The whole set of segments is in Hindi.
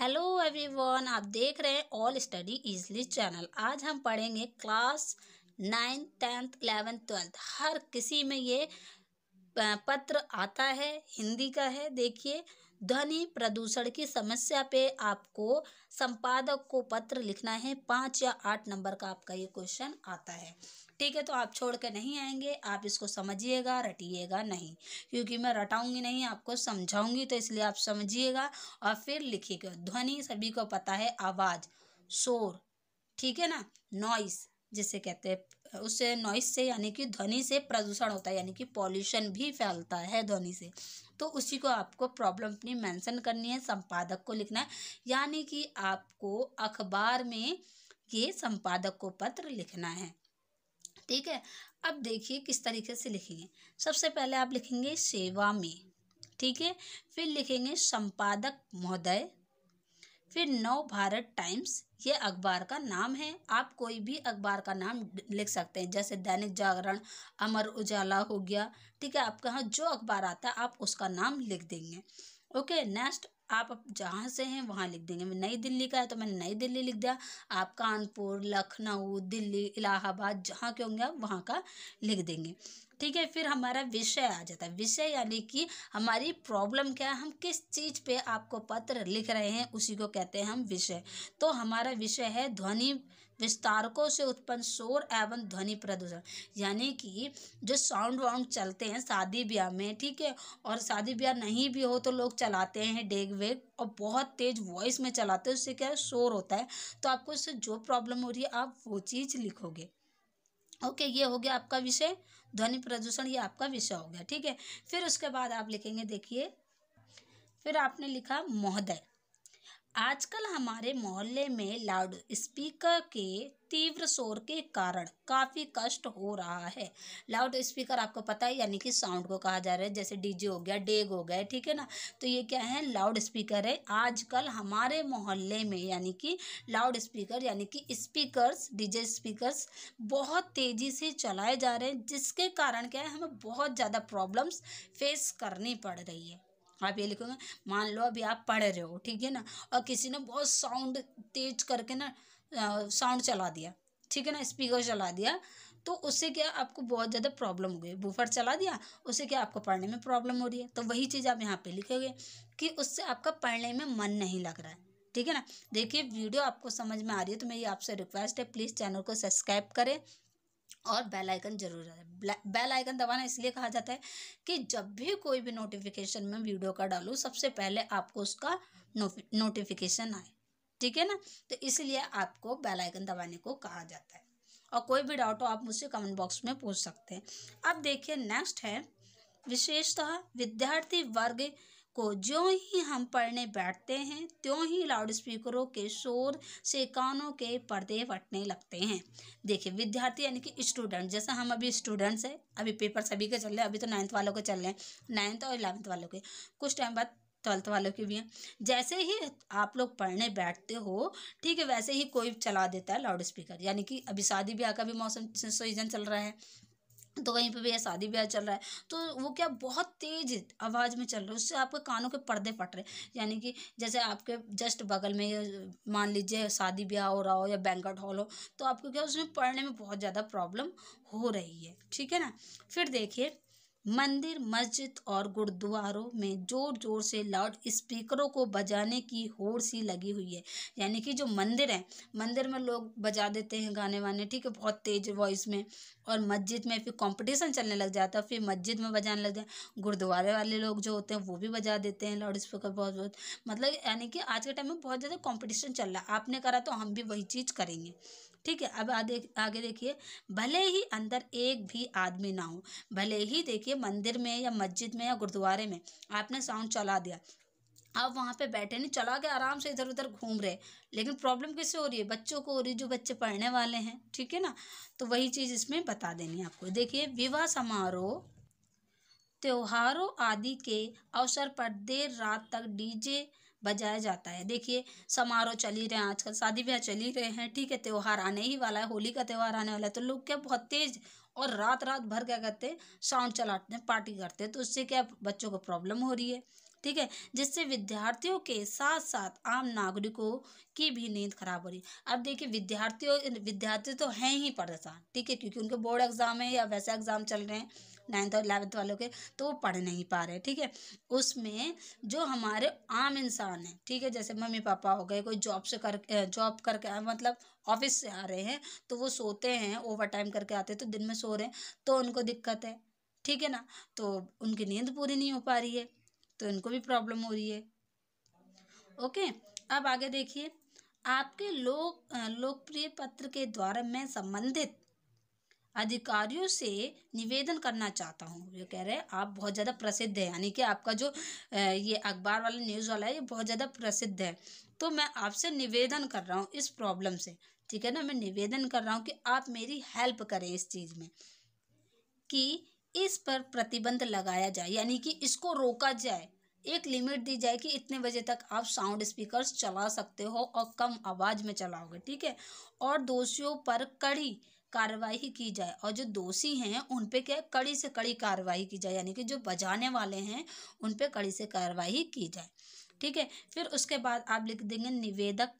हेलो एवरीवन आप देख रहे हैं ऑल स्टडी इजली चैनल आज हम पढ़ेंगे class ninth tenth eleventh twelfth हर किसी में ये पत्र आता है हिंदी का है देखिए ध्वनि प्रदूषण की समस्या पे आपको संपादक को पत्र लिखना है पाँच या आठ नंबर का आपका ये क्वेश्चन आता है ठीक है तो आप छोड़ के नहीं आएंगे आप इसको समझिएगा रटिएगा नहीं क्योंकि मैं रटाऊंगी नहीं आपको समझाऊंगी तो इसलिए आप समझिएगा और फिर लिखिएगा ध्वनि सभी को पता है आवाज़ शोर ठीक है ना नॉइस जिसे कहते हैं उस नॉइस से यानी कि ध्वनि से प्रदूषण होता है यानी कि पॉल्यूशन भी फैलता है ध्वनि से तो उसी को आपको प्रॉब्लम अपनी मेंशन करनी है संपादक को लिखना है यानी कि आपको अखबार में ये संपादक को पत्र लिखना है ठीक है अब देखिए किस तरीके से लिखेंगे सबसे पहले आप लिखेंगे सेवा में ठीक है फिर लिखेंगे संपादक महोदय फिर नव भारत टाइम्स ये अखबार का नाम है आप कोई भी अखबार का नाम लिख सकते हैं जैसे दैनिक जागरण अमर उजाला हो गया ठीक है आपके यहाँ जो अखबार आता है आप उसका नाम लिख देंगे ओके नेक्स्ट आप जहाँ से हैं वहाँ लिख देंगे मैं नई दिल्ली का है तो मैंने नई दिल्ली लिख दिया आप कानपुर लखनऊ दिल्ली इलाहाबाद जहाँ के होंगे आप वहाँ का लिख देंगे ठीक है फिर हमारा विषय आ जाता है विषय यानी कि हमारी प्रॉब्लम क्या है हम किस चीज़ पे आपको पत्र लिख रहे हैं उसी को कहते हैं हम विषय तो हमारा विषय है ध्वनि विस्तारकों से उत्पन्न शोर एवं ध्वनि प्रदूषण यानी कि जो साउंड वाउंड चलते हैं शादी ब्याह में ठीक है और शादी ब्याह नहीं भी हो तो लोग चलाते हैं डेग वेग और बहुत तेज़ वॉइस में चलाते हैं उससे क्या है शोर होता है तो आपको उससे जो प्रॉब्लम हो रही है आप वो चीज़ लिखोगे ओके ये हो गया आपका विषय ध्वनि प्रदूषण ये आपका विषय हो गया ठीक है फिर उसके बाद आप लिखेंगे देखिए फिर आपने लिखा महोदय आजकल हमारे मोहल्ले में लाउड स्पीकर के तीव्र शोर के कारण काफ़ी कष्ट हो रहा है लाउड स्पीकर आपको पता है यानी कि साउंड को कहा जा रहा है जैसे डीजे हो गया डेग हो गया ठीक है ना तो ये क्या है लाउड स्पीकर है आजकल हमारे मोहल्ले में यानी कि लाउड स्पीकर यानी कि स्पीकर्स डीजे स्पीकर्स बहुत तेज़ी से चलाए जा रहे हैं जिसके कारण क्या है हमें बहुत ज़्यादा प्रॉब्लम्स फेस करनी पड़ रही है आप ये लिखोगे मान लो अभी आप पढ़ रहे हो ठीक है ना और किसी ने बहुत साउंड तेज करके ना साउंड चला दिया ठीक है ना स्पीकर चला दिया तो उससे क्या आपको बहुत ज़्यादा प्रॉब्लम हो गई बुफर चला दिया उससे क्या आपको पढ़ने में प्रॉब्लम हो रही है तो वही चीज़ आप यहाँ पे लिखोगे कि उससे आपका पढ़ने में मन नहीं लग रहा है ठीक है ना देखिए वीडियो आपको समझ में आ रही है तो मेरी आपसे रिक्वेस्ट है प्लीज़ चैनल को सब्सक्राइब करें और बेल आइकन जरूर बेल आइकन दबाना इसलिए कहा जाता है कि जब भी कोई भी नोटिफिकेशन में वीडियो का डालूँ सबसे पहले आपको उसका नोटिफिकेशन आए ठीक है ना तो इसलिए आपको बेल आइकन दबाने को कहा जाता है और कोई भी डाउट हो आप मुझसे कमेंट बॉक्स में पूछ सकते हैं अब देखिए नेक्स्ट है विशेषतः विद्यार्थी वर्ग को जो ही हम पढ़ने बैठते हैं त्यों ही लाउड स्पीकरों के शोर से कानों के पर्दे फटने लगते हैं देखिए विद्यार्थी यानी कि स्टूडेंट जैसे हम अभी स्टूडेंट्स हैं अभी पेपर सभी के चल रहे हैं अभी तो नाइन्थ वालों के चल रहे हैं नाइन्थ और इलेवंथ वालों के कुछ टाइम बाद ट्वेल्थ वालों के भी हैं जैसे ही आप लोग पढ़ने बैठते हो ठीक है वैसे ही कोई चला देता है लाउड स्पीकर यानी कि अभी शादी ब्याह का भी मौसम सीजन चल रहा है तो कहीं पे ये शादी ब्याह चल रहा है तो वो क्या बहुत तेज आवाज़ में चल रहा है उससे आपके कानों के पर्दे फट रहे यानी कि जैसे आपके जस्ट बगल में मान लीजिए शादी ब्याह हो रहा हो या बैंकट हॉल हो तो आपको क्या उसमें पढ़ने में बहुत ज़्यादा प्रॉब्लम हो रही है ठीक है ना फिर देखिए मंदिर मस्जिद और गुरुद्वारों में ज़ोर ज़ोर से लाउड स्पीकरों को बजाने की होड़ सी लगी हुई है यानी कि जो मंदिर है मंदिर में लोग बजा देते हैं गाने वाने ठीक है बहुत तेज़ वॉइस में और मस्जिद में फिर कंपटीशन चलने लग जाता है फिर मस्जिद में बजाने लग जाए गुरुद्वारे वाले लोग जो होते हैं वो भी बजा देते हैं लाउड स्पीकर बहुत बहुत मतलब यानी कि आज के टाइम में बहुत ज़्यादा कॉम्पिटिशन चल रहा है आपने करा तो हम भी वही चीज़ करेंगे ठीक है अब आगे देखिए भले ही अंदर एक भी आदमी ना हो भले ही देखिए मंदिर में या मस्जिद में या गुरुद्वारे में आपने साउंड चला दिया आप वहाँ पे बैठे नहीं चला के आराम से इधर उधर घूम रहे लेकिन प्रॉब्लम किससे हो रही है बच्चों को हो रही है जो बच्चे पढ़ने वाले हैं ठीक है ना तो वही चीज़ इसमें बता देनी है आपको देखिए विवाह समारोह त्योहारों आदि के अवसर पर देर रात तक डीजे बजाया जाता है देखिए समारोह चल ही रहे हैं आजकल शादी ब्याह चल ही रहे हैं ठीक है त्यौहार आने ही वाला है होली का त्यौहार आने वाला है तो लोग क्या बहुत तेज़ और रात रात भर क्या कहते हैं साउंड चलाते हैं पार्टी करते हैं तो उससे क्या बच्चों को प्रॉब्लम हो रही है ठीक है जिससे विद्यार्थियों के साथ साथ आम नागरिकों की भी नींद खराब हो रही अब देखिए विद्यार्थियों विद्यार्थी तो हैं ही परेशान ठीक है क्योंकि उनके बोर्ड एग्ज़ाम है या वैसे एग्ज़ाम चल रहे हैं नाइन्थ और इलेवेंथ वालों के तो वो पढ़ नहीं पा रहे ठीक है उसमें जो हमारे आम इंसान हैं ठीक है जैसे मम्मी पापा हो गए कोई जॉब से कर जॉब करके मतलब ऑफिस से आ रहे हैं तो वो सोते हैं ओवर टाइम करके आते हैं तो दिन में सो रहे हैं तो उनको दिक्कत है ठीक है ना तो उनकी नींद पूरी नहीं हो पा रही है तो इनको भी प्रॉब्लम हो रही है ओके अब आगे देखिए आपके लोक लोकप्रिय पत्र के द्वारा मैं संबंधित अधिकारियों से निवेदन करना चाहता हूँ ये कह रहे हैं आप बहुत ज़्यादा प्रसिद्ध है यानी कि आपका जो ये अखबार वाला न्यूज़ वाला है ये बहुत ज़्यादा प्रसिद्ध है तो मैं आपसे निवेदन कर रहा हूँ इस प्रॉब्लम से ठीक है ना मैं निवेदन कर रहा हूँ कि आप मेरी हेल्प करें इस चीज़ में कि इस पर प्रतिबंध लगाया जाए यानी कि इसको रोका जाए एक लिमिट दी जाए कि इतने बजे तक आप साउंड स्पीकर्स चला सकते हो और कम आवाज़ में चलाओगे ठीक है और दोषियों पर कड़ी कार्रवाई की जाए और जो दोषी हैं उन पे क्या कड़ी से कड़ी कार्रवाई की जाए यानी कि जो बजाने वाले हैं उन पे कड़ी से कार्रवाई की जाए ठीक है फिर उसके बाद आप लिख देंगे निवेदक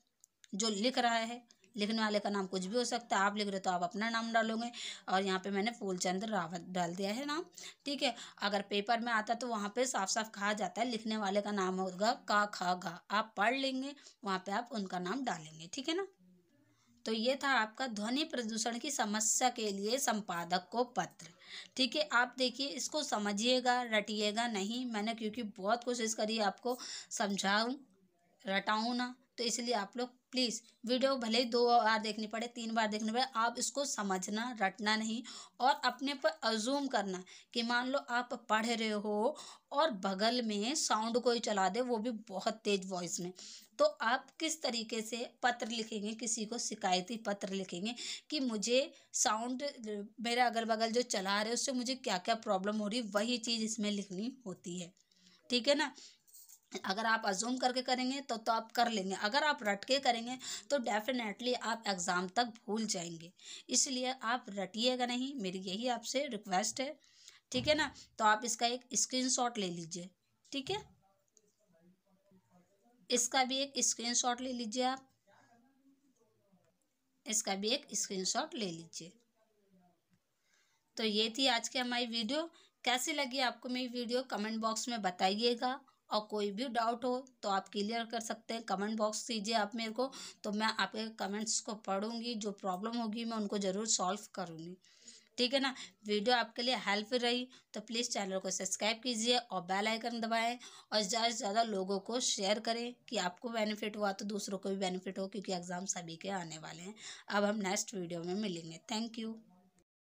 जो लिख रहा है लिखने वाले का नाम कुछ भी हो सकता है आप लिख रहे हो तो आप अपना नाम डालोगे और यहाँ पे मैंने फूलचंद रावत डाल दिया है नाम ठीक है अगर पेपर में आता तो वहाँ पे साफ साफ कहा जाता है लिखने वाले का नाम होगा का खा घा आप पढ़ लेंगे वहाँ पे आप उनका नाम डालेंगे ठीक है ना तो ये था आपका ध्वनि प्रदूषण की समस्या के लिए संपादक को पत्र ठीक है आप देखिए इसको समझिएगा रटिएगा नहीं मैंने क्योंकि बहुत कोशिश करी आपको समझाऊँ रटाऊँ ना तो इसलिए आप लोग प्लीज़ वीडियो भले ही दो बार देखनी पड़े तीन बार देखनी पड़े आप इसको समझना रटना नहीं और अपने पर अजूम करना कि मान लो आप पढ़ रहे हो और बगल में साउंड कोई चला दे वो भी बहुत तेज़ वॉइस में तो आप किस तरीके से पत्र लिखेंगे किसी को शिकायती पत्र लिखेंगे कि मुझे साउंड मेरा अगल बगल जो चला रहे उससे मुझे क्या क्या प्रॉब्लम हो रही वही चीज़ इसमें लिखनी होती है ठीक है ना अगर आप अजूम करके करेंगे तो तो आप कर लेंगे अगर आप रट के करेंगे तो डेफिनेटली आप एग्ज़ाम तक भूल जाएंगे इसलिए आप रटिएगा नहीं मेरी यही आपसे रिक्वेस्ट है ठीक है ना तो आप इसका एक स्क्रीनशॉट ले लीजिए ठीक है इसका भी एक स्क्रीनशॉट ले लीजिए आप इसका भी एक स्क्रीनशॉट ले लीजिए तो ये थी आज की हमारी वीडियो कैसी लगी आपको मेरी वीडियो कमेंट बॉक्स में बताइएगा और कोई भी डाउट हो तो आप क्लियर कर सकते हैं कमेंट बॉक्स कीजिए आप मेरे को तो मैं आपके कमेंट्स को पढ़ूंगी जो प्रॉब्लम होगी मैं उनको ज़रूर सॉल्व करूँगी ठीक है ना वीडियो आपके लिए हेल्पफुल रही तो प्लीज़ चैनल को सब्सक्राइब कीजिए और बेल आइकन दबाएं और ज़्यादा से ज़्यादा लोगों को शेयर करें कि आपको बेनिफिट हुआ तो दूसरों को भी बेनिफिट हो क्योंकि एग्ज़ाम सभी के आने वाले हैं अब हम नेक्स्ट वीडियो में मिलेंगे थैंक यू